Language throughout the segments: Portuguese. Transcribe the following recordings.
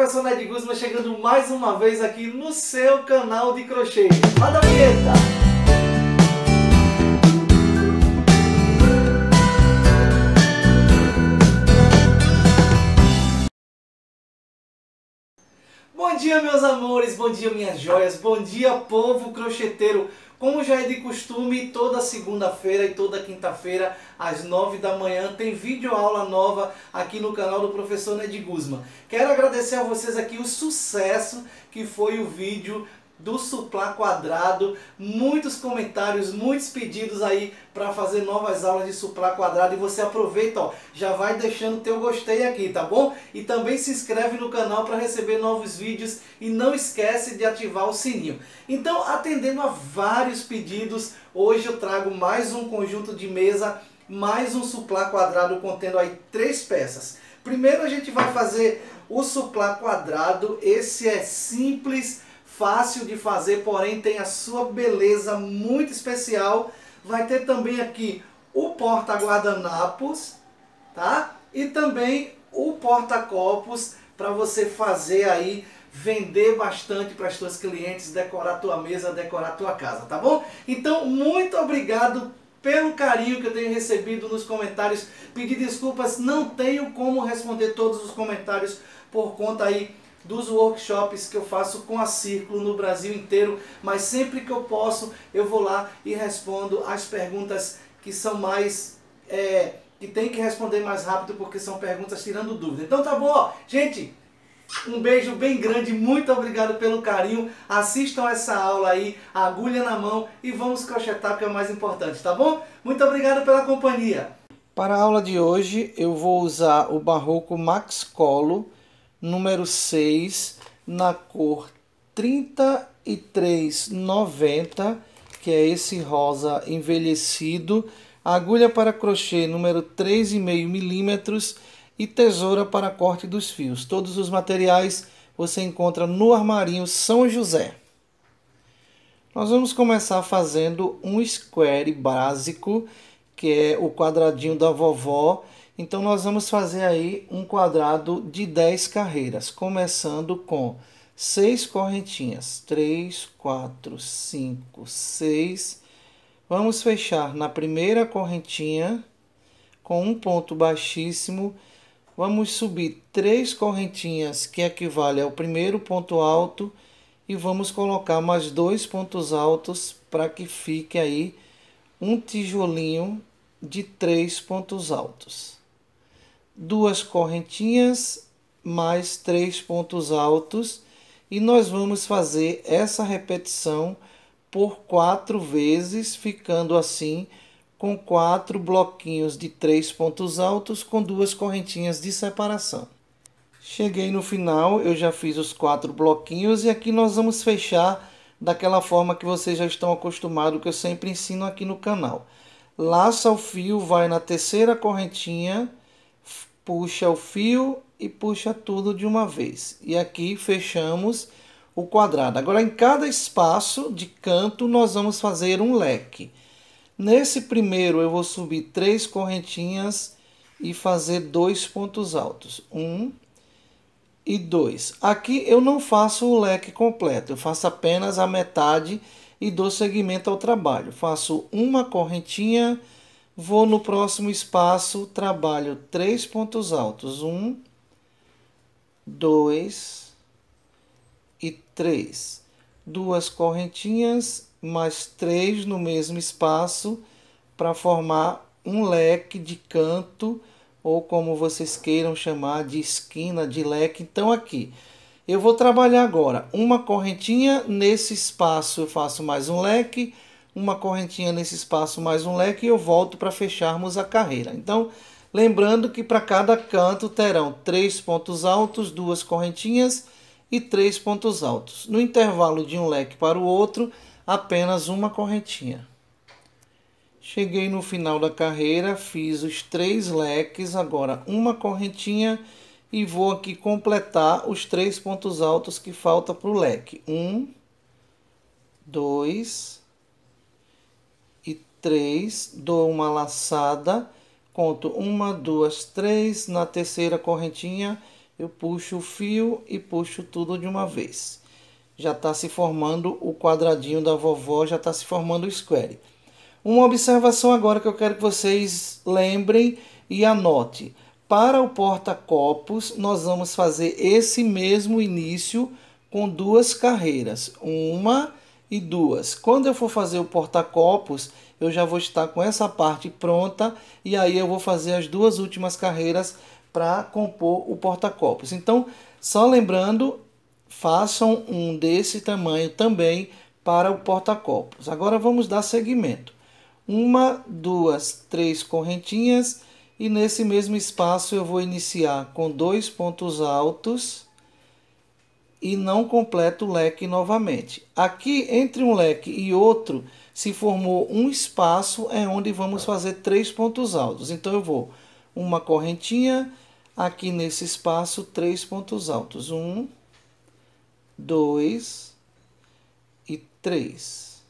professor Ned Guzman chegando mais uma vez aqui no seu canal de crochê. Manda a vinheta! dia, meus amores, bom dia, minhas joias, bom dia, povo crocheteiro. Como já é de costume, toda segunda-feira e toda quinta-feira, às nove da manhã, tem vídeo aula nova aqui no canal do professor Ned Guzman. Quero agradecer a vocês aqui o sucesso que foi o vídeo do Suplá Quadrado. Muitos comentários, muitos pedidos aí para fazer novas aulas de Suplá Quadrado. E você aproveita, ó, já vai deixando teu gostei aqui, tá bom? E também se inscreve no canal para receber novos vídeos e não esquece de ativar o sininho. Então, atendendo a vários pedidos, hoje eu trago mais um conjunto de mesa, mais um Suplá Quadrado contendo aí três peças. Primeiro a gente vai fazer o suplá quadrado, esse é simples, fácil de fazer, porém tem a sua beleza muito especial. Vai ter também aqui o porta-guardanapos, tá? E também o porta-copos para você fazer aí vender bastante para os seus clientes, decorar tua mesa, decorar tua casa, tá bom? Então, muito obrigado pelo carinho que eu tenho recebido nos comentários. Pedir desculpas, não tenho como responder todos os comentários por conta aí dos workshops que eu faço com a Círculo no Brasil inteiro, mas sempre que eu posso eu vou lá e respondo as perguntas que são mais. É, que tem que responder mais rápido porque são perguntas tirando dúvida. Então tá bom, ó. gente. Um beijo bem grande, muito obrigado pelo carinho. Assistam essa aula aí, agulha na mão e vamos crochetar que é o mais importante, tá bom? Muito obrigado pela companhia. Para a aula de hoje eu vou usar o Barroco Max Colo número 6, na cor 3390, que é esse rosa envelhecido, agulha para crochê número 3,5 milímetros e tesoura para corte dos fios. Todos os materiais você encontra no armarinho São José. Nós vamos começar fazendo um square básico, que é o quadradinho da vovó, então, nós vamos fazer aí um quadrado de 10 carreiras, começando com 6 correntinhas, 3, 4, 5, 6. Vamos fechar na primeira correntinha com um ponto baixíssimo. Vamos subir 3 correntinhas, que equivale ao primeiro ponto alto, e vamos colocar mais dois pontos altos para que fique aí um tijolinho de três pontos altos duas correntinhas mais três pontos altos e nós vamos fazer essa repetição por quatro vezes, ficando assim com quatro bloquinhos de três pontos altos com duas correntinhas de separação. Cheguei no final, eu já fiz os quatro bloquinhos e aqui nós vamos fechar daquela forma que vocês já estão acostumados, que eu sempre ensino aqui no canal. Laça o fio, vai na terceira correntinha, puxa o fio e puxa tudo de uma vez. E aqui fechamos o quadrado. Agora, em cada espaço de canto, nós vamos fazer um leque. Nesse primeiro, eu vou subir três correntinhas e fazer dois pontos altos. Um e dois. Aqui eu não faço o leque completo, eu faço apenas a metade e dou seguimento ao trabalho. Faço uma correntinha Vou no próximo espaço, trabalho três pontos altos. Um, dois e três. Duas correntinhas, mais três no mesmo espaço para formar um leque de canto ou como vocês queiram chamar de esquina, de leque. Então aqui, eu vou trabalhar agora uma correntinha, nesse espaço eu faço mais um leque, uma correntinha nesse espaço mais um leque e eu volto para fecharmos a carreira. Então, lembrando que para cada canto terão três pontos altos, duas correntinhas e três pontos altos. No intervalo de um leque para o outro, apenas uma correntinha. Cheguei no final da carreira, fiz os três leques, agora uma correntinha e vou aqui completar os três pontos altos que falta para o leque. Um, dois, 3, dou uma laçada, conto uma, duas, três, na terceira correntinha eu puxo o fio e puxo tudo de uma vez. Já está se formando o quadradinho da vovó, já está se formando o square. Uma observação agora que eu quero que vocês lembrem e anote Para o porta-copos, nós vamos fazer esse mesmo início com duas carreiras, uma e duas. Quando eu for fazer o porta-copos, eu já vou estar com essa parte pronta e aí eu vou fazer as duas últimas carreiras para compor o porta-copos. Então, só lembrando, façam um desse tamanho também para o porta-copos. Agora vamos dar seguimento. Uma, duas, três correntinhas e nesse mesmo espaço eu vou iniciar com dois pontos altos e não completo o leque novamente. Aqui entre um leque e outro se formou um espaço é onde vamos fazer três pontos altos. Então eu vou uma correntinha aqui nesse espaço, três pontos altos. Um, dois e três.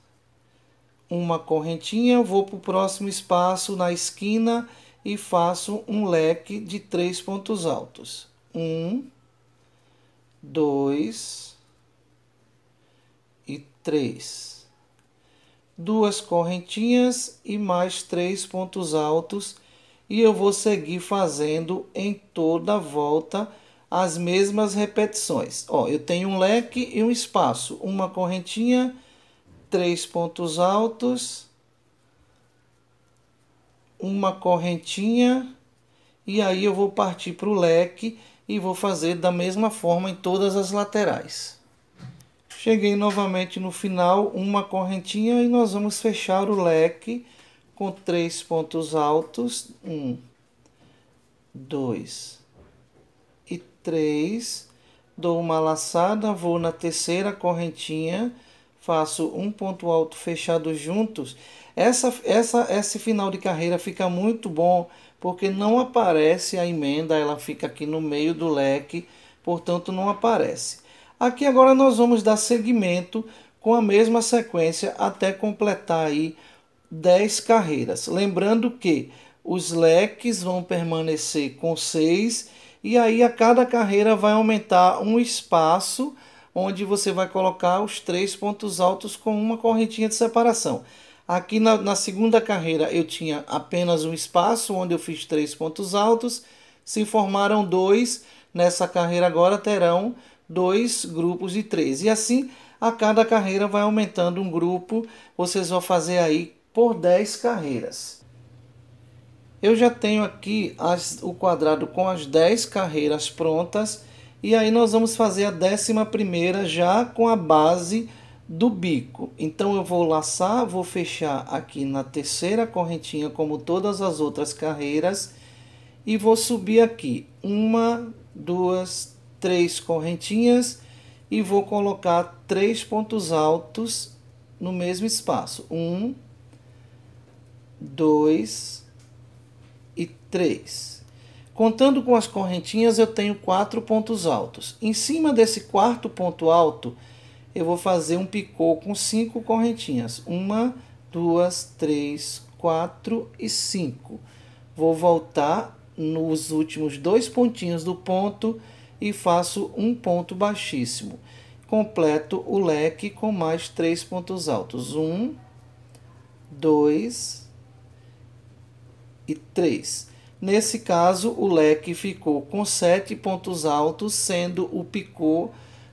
Uma correntinha, vou para o próximo espaço na esquina e faço um leque de três pontos altos. Um, dois e três duas correntinhas e mais três pontos altos e eu vou seguir fazendo em toda a volta as mesmas repetições. Ó, eu tenho um leque e um espaço, uma correntinha, três pontos altos, uma correntinha e aí eu vou partir para o leque e vou fazer da mesma forma em todas as laterais. Cheguei novamente no final, uma correntinha, e nós vamos fechar o leque com três pontos altos. Um, dois e três. Dou uma laçada, vou na terceira correntinha, faço um ponto alto fechado juntos. Essa, essa, esse final de carreira fica muito bom, porque não aparece a emenda, ela fica aqui no meio do leque, portanto não aparece. Aqui agora nós vamos dar seguimento com a mesma sequência até completar aí 10 carreiras. Lembrando que os leques vão permanecer com 6 e aí a cada carreira vai aumentar um espaço onde você vai colocar os três pontos altos com uma correntinha de separação. Aqui na, na, segunda carreira eu tinha apenas um espaço onde eu fiz três pontos altos, se formaram dois, nessa carreira agora terão dois grupos de três. E assim, a cada carreira vai aumentando um grupo, vocês vão fazer aí por 10 carreiras. Eu já tenho aqui as, o quadrado com as 10 carreiras prontas, e aí nós vamos fazer a décima primeira já com a base do bico. Então eu vou laçar, vou fechar aqui na terceira correntinha, como todas as outras carreiras, e vou subir aqui. Uma, duas, três correntinhas e vou colocar três pontos altos no mesmo espaço. Um, dois e três. Contando com as correntinhas, eu tenho quatro pontos altos. Em cima desse quarto ponto alto, eu vou fazer um picô com cinco correntinhas. Uma, duas, três, quatro e cinco. Vou voltar nos últimos dois pontinhos do ponto e faço um ponto baixíssimo. Completo o leque com mais três pontos altos. Um, dois e três. Nesse caso, o leque ficou com sete pontos altos, sendo o picô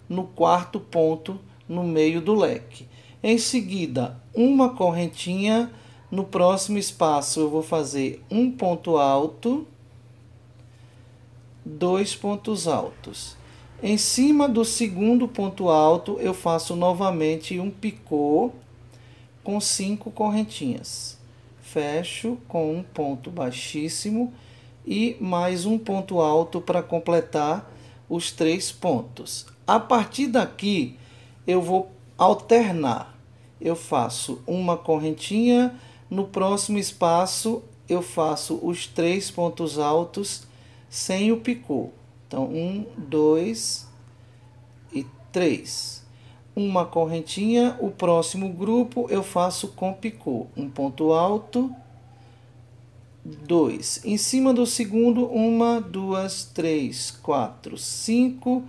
no quarto ponto no meio do leque. Em seguida, uma correntinha. No próximo espaço, eu vou fazer um ponto alto dois pontos altos. Em cima do segundo ponto alto, eu faço novamente um picô com cinco correntinhas. Fecho com um ponto baixíssimo e mais um ponto alto para completar os três pontos. A partir daqui, eu vou alternar. Eu faço uma correntinha, no próximo espaço eu faço os três pontos altos sem o picô. Então, um, dois e três. Uma correntinha, o próximo grupo eu faço com picô. Um ponto alto, dois. Em cima do segundo, uma, duas, três, quatro, cinco.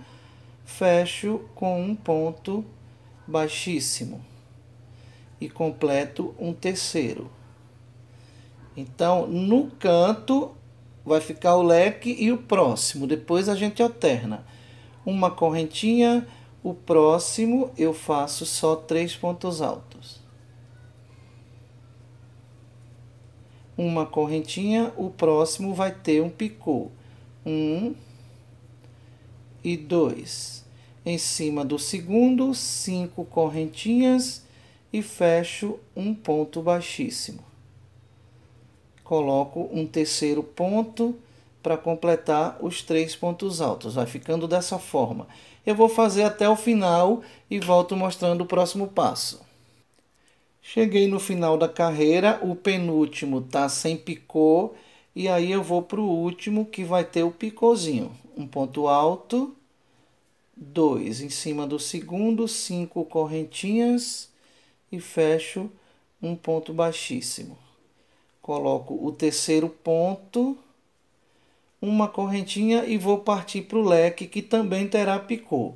Fecho com um ponto baixíssimo. E completo um terceiro. Então, no canto, vai ficar o leque e o próximo. Depois a gente alterna. Uma correntinha, o próximo eu faço só três pontos altos. Uma correntinha, o próximo vai ter um picô. Um e dois. Em cima do segundo, cinco correntinhas e fecho um ponto baixíssimo coloco um terceiro ponto para completar os três pontos altos. Vai ficando dessa forma. Eu vou fazer até o final e volto mostrando o próximo passo. Cheguei no final da carreira, o penúltimo tá sem picô, e aí eu vou para o último que vai ter o picôzinho. Um ponto alto, dois em cima do segundo, cinco correntinhas e fecho um ponto baixíssimo coloco o terceiro ponto, uma correntinha e vou partir para o leque que também terá picô.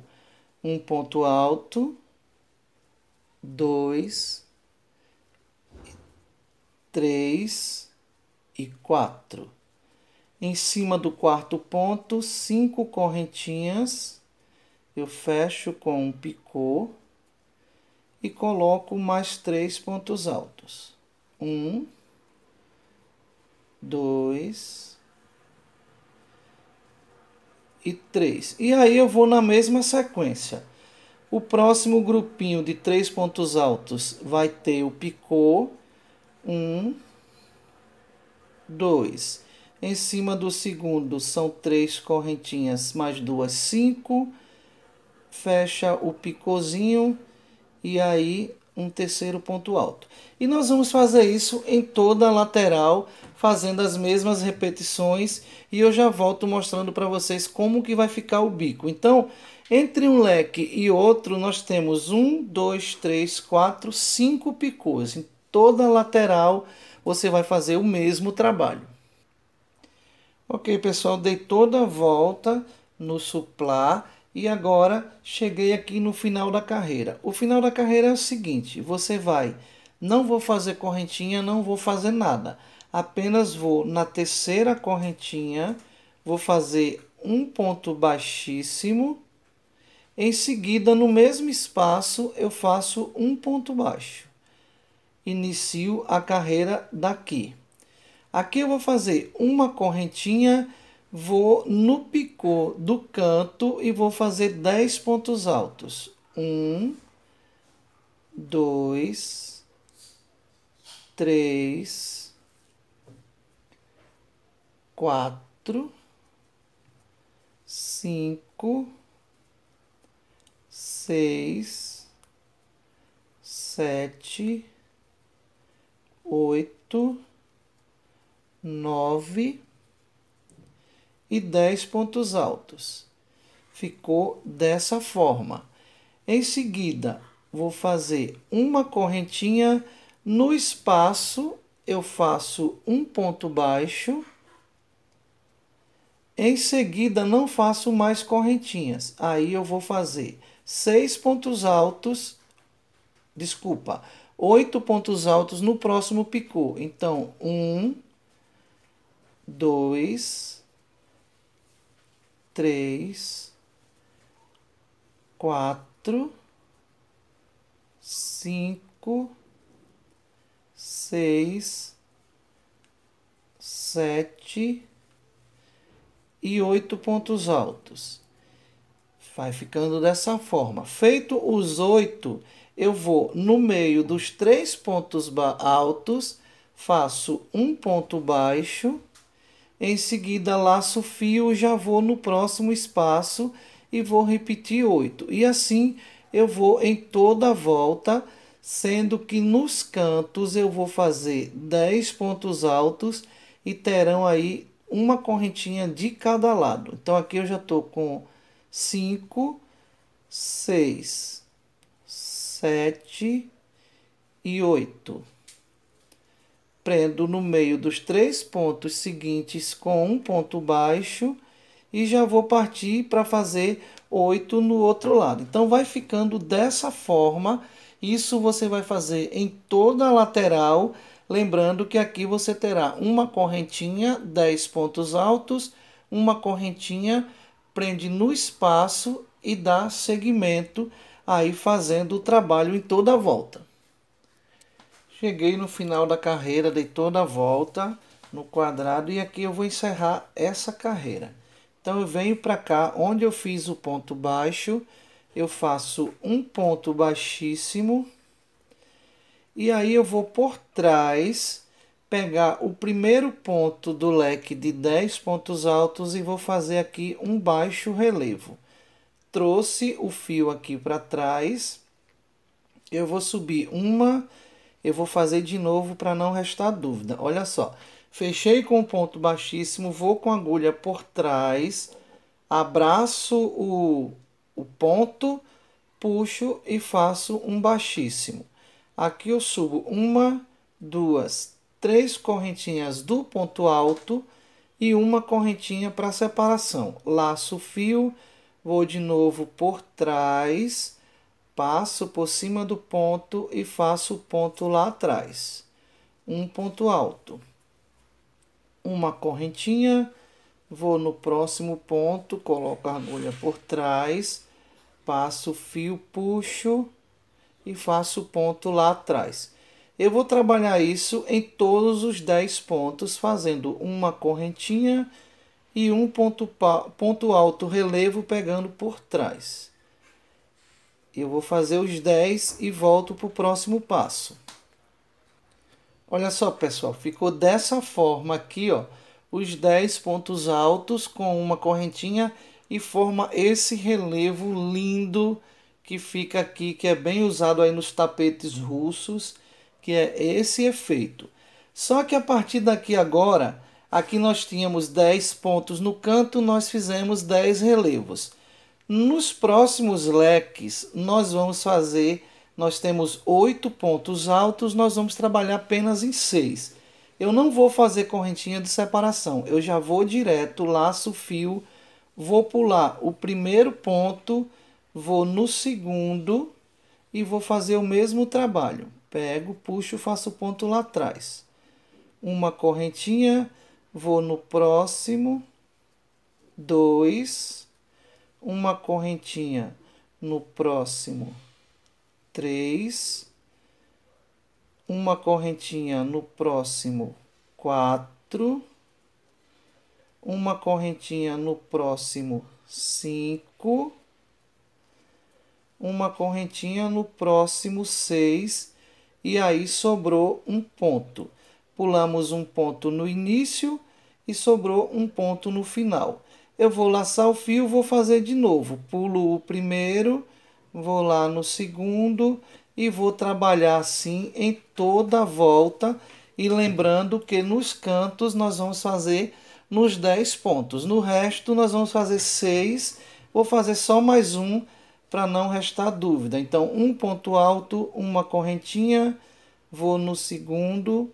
Um ponto alto, dois, três e quatro. Em cima do quarto ponto, cinco correntinhas, eu fecho com um picô e coloco mais três pontos altos. Um, 2 e 3. E aí eu vou na mesma sequência. O próximo grupinho de três pontos altos vai ter o picô. 1, 2. Em cima do segundo são três correntinhas, mais duas, 5. Fecha o picôzinho e aí um terceiro ponto alto. E nós vamos fazer isso em toda a lateral, fazendo as mesmas repetições, e eu já volto mostrando para vocês como que vai ficar o bico. Então, entre um leque e outro, nós temos um, dois, três, quatro, cinco picôs. Em toda a lateral, você vai fazer o mesmo trabalho. Ok, pessoal, dei toda a volta no suplá e agora cheguei aqui no final da carreira. O final da carreira é o seguinte: você vai, não vou fazer correntinha, não vou fazer nada, apenas vou na terceira correntinha, vou fazer um ponto baixíssimo. Em seguida, no mesmo espaço, eu faço um ponto baixo. Inicio a carreira daqui. Aqui eu vou fazer uma correntinha Vou no picô do canto e vou fazer 10 pontos altos. Um, dois, três, quatro, cinco, seis, sete, oito, nove e 10 pontos altos. Ficou dessa forma. Em seguida, vou fazer uma correntinha no espaço, eu faço um ponto baixo. Em seguida, não faço mais correntinhas. Aí eu vou fazer seis pontos altos, desculpa, oito pontos altos no próximo picô. Então, um, dois, três, quatro, cinco, seis, sete e oito pontos altos. Vai ficando dessa forma. Feito os oito, eu vou no meio dos três pontos altos, faço um ponto baixo em seguida, laço o fio, já vou no próximo espaço e vou repetir oito. E assim eu vou em toda a volta, sendo que nos cantos eu vou fazer dez pontos altos e terão aí uma correntinha de cada lado. Então aqui eu já estou com cinco, seis, sete e oito prendo no meio dos três pontos seguintes com um ponto baixo e já vou partir para fazer oito no outro lado. Então vai ficando dessa forma. Isso você vai fazer em toda a lateral, lembrando que aqui você terá uma correntinha, 10 pontos altos, uma correntinha, prende no espaço e dá segmento aí fazendo o trabalho em toda a volta. Cheguei no final da carreira, dei toda a volta no quadrado e aqui eu vou encerrar essa carreira. Então eu venho para cá, onde eu fiz o ponto baixo, eu faço um ponto baixíssimo e aí eu vou por trás pegar o primeiro ponto do leque de 10 pontos altos e vou fazer aqui um baixo relevo. Trouxe o fio aqui para trás, eu vou subir uma eu vou fazer de novo para não restar dúvida. Olha só, fechei com o ponto baixíssimo, vou com a agulha por trás, abraço o, o ponto, puxo e faço um baixíssimo. Aqui eu subo uma, duas, três correntinhas do ponto alto e uma correntinha para separação. Laço o fio, vou de novo por trás, passo por cima do ponto e faço o ponto lá atrás. Um ponto alto. Uma correntinha, vou no próximo ponto, coloco a agulha por trás, passo o fio, puxo e faço o ponto lá atrás. Eu vou trabalhar isso em todos os 10 pontos, fazendo uma correntinha e um ponto, ponto alto relevo pegando por trás. Eu vou fazer os 10 e volto para o próximo passo. Olha só, pessoal, ficou dessa forma aqui, ó, os 10 pontos altos com uma correntinha e forma esse relevo lindo que fica aqui, que é bem usado aí nos tapetes russos, que é esse efeito. Só que a partir daqui agora, aqui nós tínhamos 10 pontos no canto, nós fizemos 10 relevos. Nos próximos leques, nós vamos fazer, nós temos oito pontos altos, nós vamos trabalhar apenas em seis. Eu não vou fazer correntinha de separação, eu já vou direto, laço, fio, vou pular o primeiro ponto, vou no segundo e vou fazer o mesmo trabalho. Pego, puxo, faço ponto lá atrás. Uma correntinha, vou no próximo, dois uma correntinha no próximo três, uma correntinha no próximo quatro, uma correntinha no próximo cinco, uma correntinha no próximo seis e aí sobrou um ponto. Pulamos um ponto no início e sobrou um ponto no final eu vou laçar o fio, vou fazer de novo. Pulo o primeiro, vou lá no segundo e vou trabalhar assim em toda a volta. E lembrando que nos cantos nós vamos fazer nos 10 pontos. No resto nós vamos fazer 6. Vou fazer só mais um para não restar dúvida. Então, um ponto alto, uma correntinha, vou no segundo,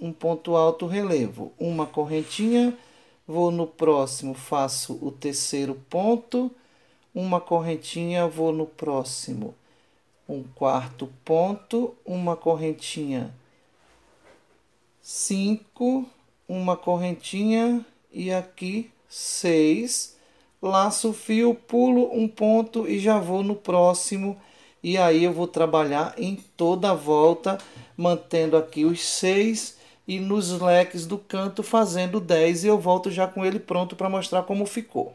um ponto alto, relevo, uma correntinha, vou no próximo, faço o terceiro ponto, uma correntinha, vou no próximo, um quarto ponto, uma correntinha, cinco, uma correntinha e aqui seis, laço o fio, pulo um ponto e já vou no próximo e aí eu vou trabalhar em toda a volta, mantendo aqui os seis e nos leques do canto fazendo 10 e eu volto já com ele pronto para mostrar como ficou.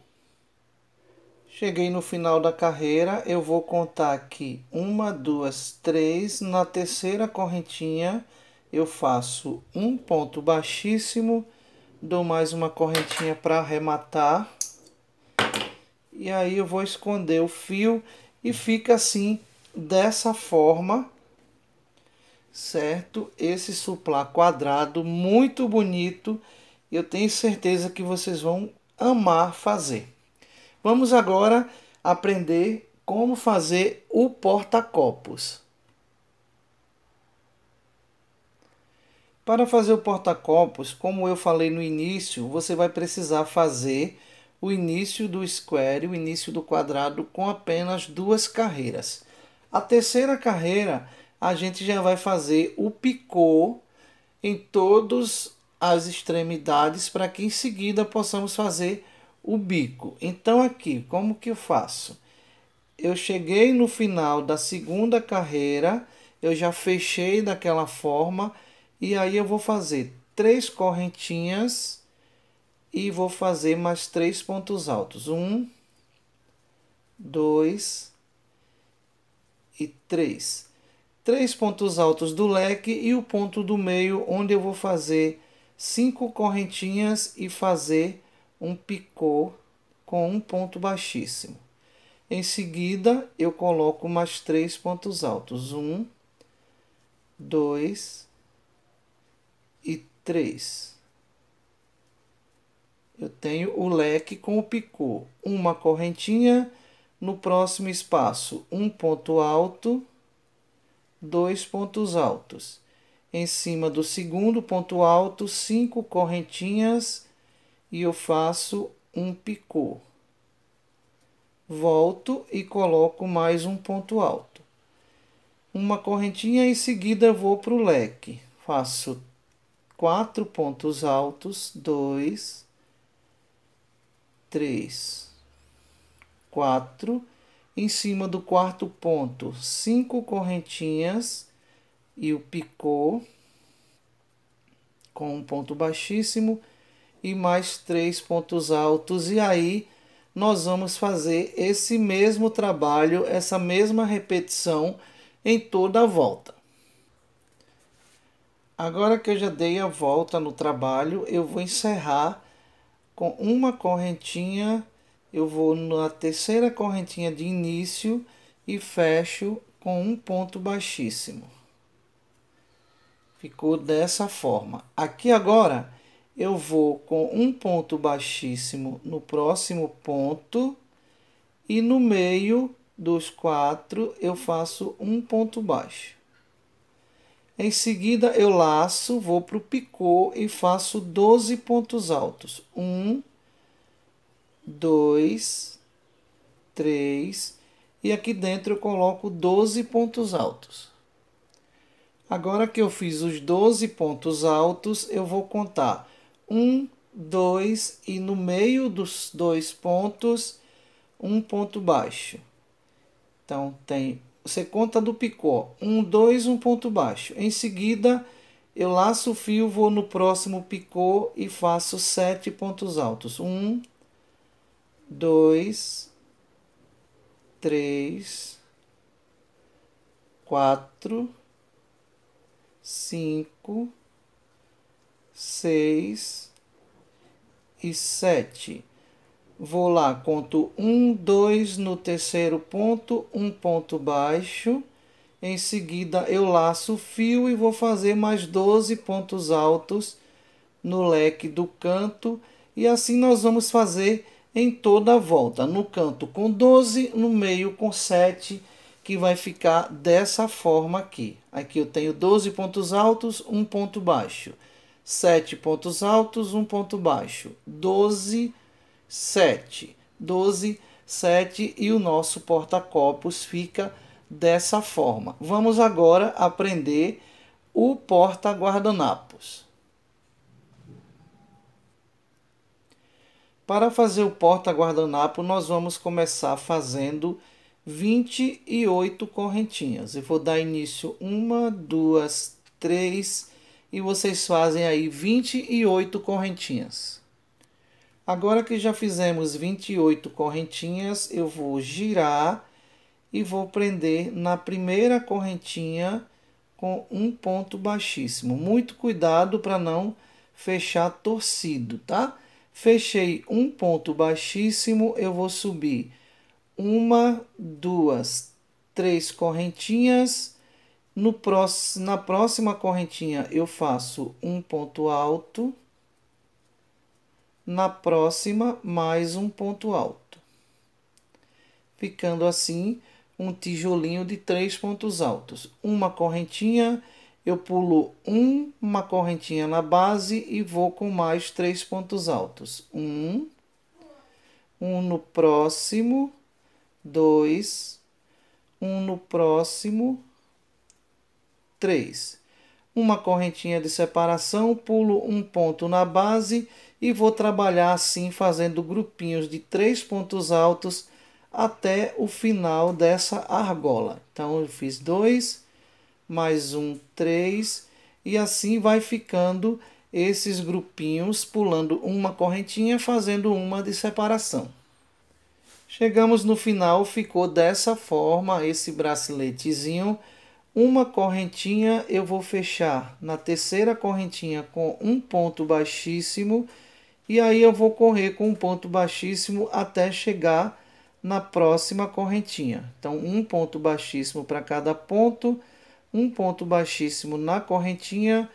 Cheguei no final da carreira, eu vou contar aqui uma, duas, três. Na terceira correntinha eu faço um ponto baixíssimo, dou mais uma correntinha para arrematar. E aí eu vou esconder o fio e fica assim, dessa forma, certo? Esse suplá quadrado muito bonito. Eu tenho certeza que vocês vão amar fazer. Vamos agora aprender como fazer o porta-copos. Para fazer o porta-copos, como eu falei no início, você vai precisar fazer o início do square, o início do quadrado, com apenas duas carreiras. A terceira carreira a gente já vai fazer o picô em todas as extremidades para que em seguida possamos fazer o bico. Então aqui, como que eu faço? Eu cheguei no final da segunda carreira, eu já fechei daquela forma e aí eu vou fazer três correntinhas e vou fazer mais três pontos altos. Um, dois e três três pontos altos do leque e o ponto do meio onde eu vou fazer cinco correntinhas e fazer um picô com um ponto baixíssimo. Em seguida, eu coloco mais três pontos altos. Um, dois e três. Eu tenho o leque com o picô. Uma correntinha no próximo espaço. Um ponto alto dois pontos altos. Em cima do segundo ponto alto, cinco correntinhas e eu faço um picô. Volto e coloco mais um ponto alto. Uma correntinha em seguida vou para o leque. Faço quatro pontos altos, dois, três, quatro em cima do quarto ponto, cinco correntinhas e o picô com um ponto baixíssimo e mais três pontos altos. E aí nós vamos fazer esse mesmo trabalho, essa mesma repetição em toda a volta. Agora que eu já dei a volta no trabalho, eu vou encerrar com uma correntinha eu vou na terceira correntinha de início e fecho com um ponto baixíssimo. Ficou dessa forma. Aqui agora eu vou com um ponto baixíssimo no próximo ponto e no meio dos quatro eu faço um ponto baixo. Em seguida eu laço, vou para o picô e faço 12 pontos altos. Um, 2, 3 e aqui dentro eu coloco 12 pontos altos. Agora que eu fiz os 12 pontos altos, eu vou contar 1, 2 e no meio dos dois pontos, um ponto baixo. Então tem, você conta do picô, 1, 2, um ponto baixo. Em seguida, eu laço o fio, vou no próximo picô e faço 7 pontos altos. 1, dois, três, quatro, cinco, seis e sete. Vou lá, conto um, dois no terceiro ponto, um ponto baixo. Em seguida, eu laço o fio e vou fazer mais 12 pontos altos no leque do canto. E assim nós vamos fazer em toda a volta. No canto com 12, no meio com 7, que vai ficar dessa forma aqui. Aqui eu tenho 12 pontos altos, um ponto baixo. 7 pontos altos, um ponto baixo. 12, 7. 12, 7 e o nosso porta-copos fica dessa forma. Vamos agora aprender o porta-guardanapo. Para fazer o porta-guardanapo, nós vamos começar fazendo 28 correntinhas. Eu vou dar início uma, duas, três e vocês fazem aí 28 correntinhas. Agora que já fizemos 28 correntinhas, eu vou girar e vou prender na primeira correntinha com um ponto baixíssimo. Muito cuidado para não fechar torcido, tá? Tá? Fechei um ponto baixíssimo, eu vou subir uma, duas, três correntinhas. No próximo, na próxima correntinha eu faço um ponto alto. Na próxima, mais um ponto alto. Ficando assim um tijolinho de três pontos altos. Uma correntinha eu pulo uma correntinha na base e vou com mais três pontos altos. Um, um no próximo, dois, um no próximo, três. Uma correntinha de separação, pulo um ponto na base e vou trabalhar assim, fazendo grupinhos de três pontos altos até o final dessa argola. Então, eu fiz dois mais um 3 e assim vai ficando esses grupinhos pulando uma correntinha, fazendo uma de separação. Chegamos no final, ficou dessa forma esse braceletezinho. Uma correntinha eu vou fechar na terceira correntinha com um ponto baixíssimo e aí eu vou correr com um ponto baixíssimo até chegar na próxima correntinha. Então, um ponto baixíssimo para cada ponto, um ponto baixíssimo na correntinha,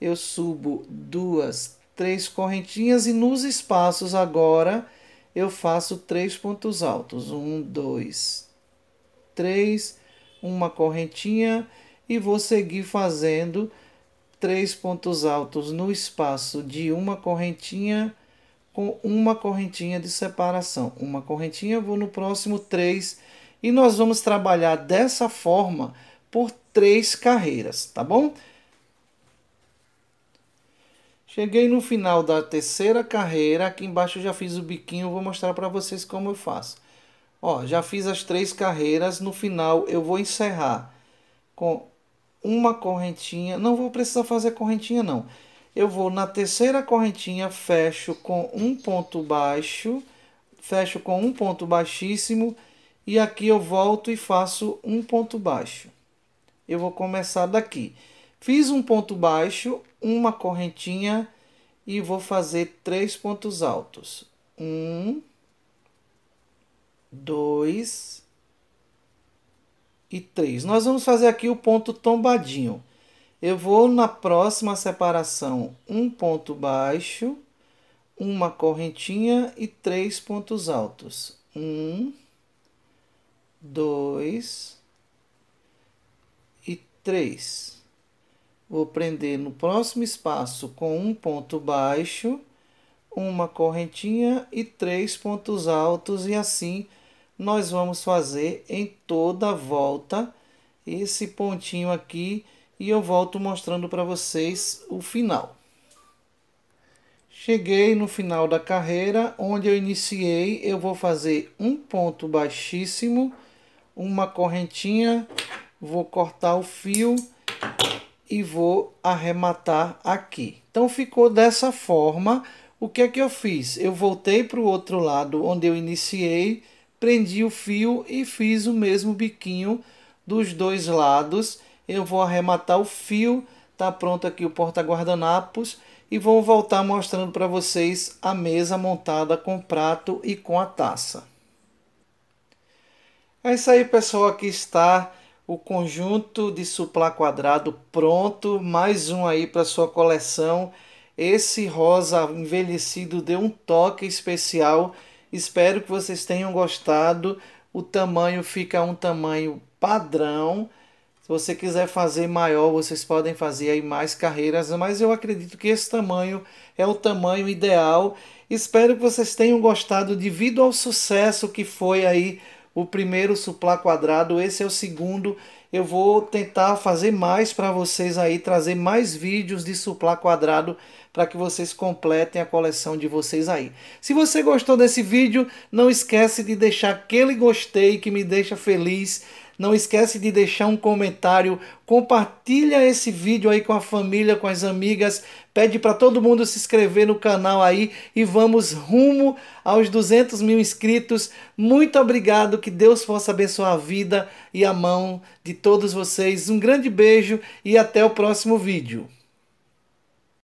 eu subo duas, três correntinhas e nos espaços agora eu faço três pontos altos. Um, dois, três, uma correntinha e vou seguir fazendo três pontos altos no espaço de uma correntinha com uma correntinha de separação. Uma correntinha, vou no próximo três e nós vamos trabalhar dessa forma por três carreiras, tá bom? Cheguei no final da terceira carreira, aqui embaixo eu já fiz o biquinho, vou mostrar para vocês como eu faço. Ó, já fiz as três carreiras, no final eu vou encerrar com uma correntinha, não vou precisar fazer correntinha não. Eu vou na terceira correntinha, fecho com um ponto baixo, fecho com um ponto baixíssimo, e aqui eu volto e faço um ponto baixo eu vou começar daqui. Fiz um ponto baixo, uma correntinha e vou fazer três pontos altos. Um, dois e três. Nós vamos fazer aqui o ponto tombadinho. Eu vou na próxima separação um ponto baixo, uma correntinha e três pontos altos. Um, dois 3. Vou prender no próximo espaço com um ponto baixo, uma correntinha e três pontos altos, e assim nós vamos fazer em toda a volta esse pontinho aqui e eu volto mostrando para vocês o final. Cheguei no final da carreira, onde eu iniciei, eu vou fazer um ponto baixíssimo, uma correntinha vou cortar o fio e vou arrematar aqui. Então ficou dessa forma. O que é que eu fiz? Eu voltei para o outro lado onde eu iniciei, prendi o fio e fiz o mesmo biquinho dos dois lados. Eu vou arrematar o fio, tá pronto aqui o porta guardanapos e vou voltar mostrando para vocês a mesa montada com prato e com a taça. É isso aí pessoal, aqui está o conjunto de suplá quadrado pronto, mais um aí para sua coleção. Esse rosa envelhecido deu um toque especial. Espero que vocês tenham gostado. O tamanho fica um tamanho padrão. Se você quiser fazer maior, vocês podem fazer aí mais carreiras, mas eu acredito que esse tamanho é o tamanho ideal. Espero que vocês tenham gostado devido ao sucesso que foi aí o primeiro suplá quadrado, esse é o segundo. Eu vou tentar fazer mais para vocês aí, trazer mais vídeos de suplá quadrado para que vocês completem a coleção de vocês aí. Se você gostou desse vídeo, não esquece de deixar aquele gostei que me deixa feliz. Não esquece de deixar um comentário, compartilha esse vídeo aí com a família, com as amigas, pede para todo mundo se inscrever no canal aí e vamos rumo aos 200 mil inscritos. Muito obrigado, que Deus possa abençoar a vida e a mão de todos vocês. Um grande beijo e até o próximo vídeo.